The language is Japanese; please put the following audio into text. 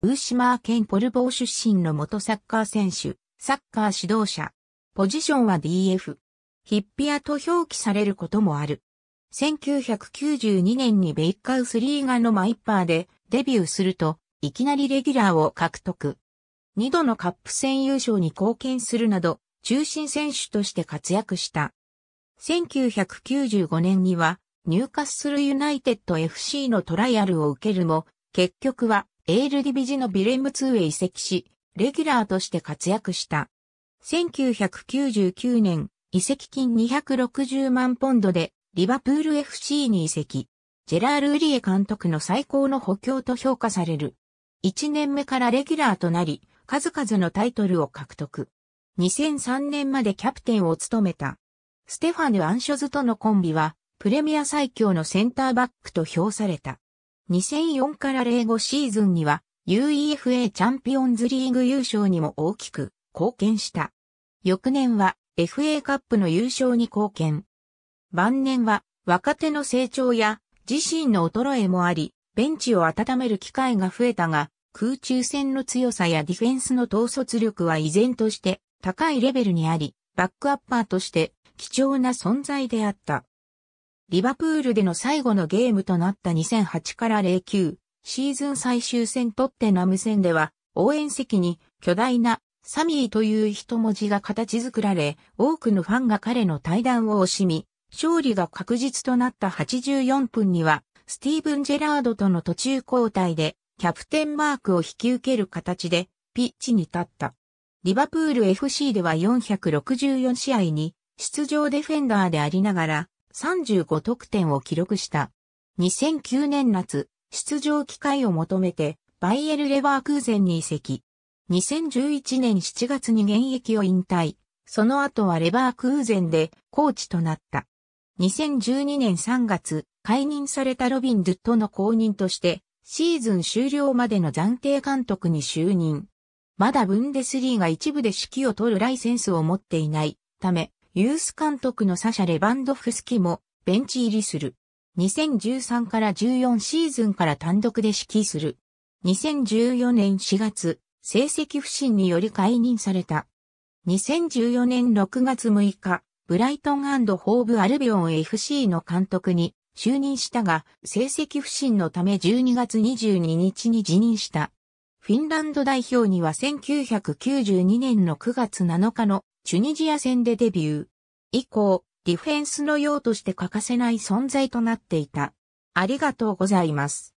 ウーシマー県ポルボー出身の元サッカー選手、サッカー指導者。ポジションは DF。ヒッピアと表記されることもある。1992年にベイカウスリーガのマイパーでデビューすると、いきなりレギュラーを獲得。二度のカップ戦優勝に貢献するなど、中心選手として活躍した。1995年には、入荷するユナイテッド FC のトライアルを受けるも、結局はエールディビジのビレム2へ移籍し、レギュラーとして活躍した。1999年、移籍金260万ポンドで、リバプール FC に移籍。ジェラール・ウリエ監督の最高の補強と評価される。1年目からレギュラーとなり、数々のタイトルを獲得。2003年までキャプテンを務めた。ステファヌ・アンショズとのコンビは、プレミア最強のセンターバックと評された。2004から05シーズンには UEFA チャンピオンズリーグ優勝にも大きく貢献した。翌年は FA カップの優勝に貢献。晩年は若手の成長や自身の衰えもあり、ベンチを温める機会が増えたが、空中戦の強さやディフェンスの統率力は依然として高いレベルにあり、バックアッパーとして貴重な存在であった。リバプールでの最後のゲームとなった2008から09シーズン最終戦トッテナム戦では応援席に巨大なサミーという一文字が形作られ多くのファンが彼の対談を惜しみ勝利が確実となった84分にはスティーブン・ジェラードとの途中交代でキャプテンマークを引き受ける形でピッチに立った。リバプール FC では464試合に出場ディフェンダーでありながら35得点を記録した。2009年夏、出場機会を求めて、バイエル・レバークーゼンに移籍。2011年7月に現役を引退。その後はレバークーゼンでコーチとなった。2012年3月、解任されたロビン・ドゥットの後任として、シーズン終了までの暫定監督に就任。まだブンデスリーが一部で指揮を取るライセンスを持っていないため、ユース監督のサシャ・レバンドフスキもベンチ入りする。2013から14シーズンから単独で指揮する。2014年4月、成績不振により解任された。2014年6月6日、ブライトンホーブ・アルビオン FC の監督に就任したが、成績不振のため12月22日に辞任した。フィンランド代表には1992年の9月7日のチュニジア戦でデビュー。以降、ディフェンスの用として欠かせない存在となっていた。ありがとうございます。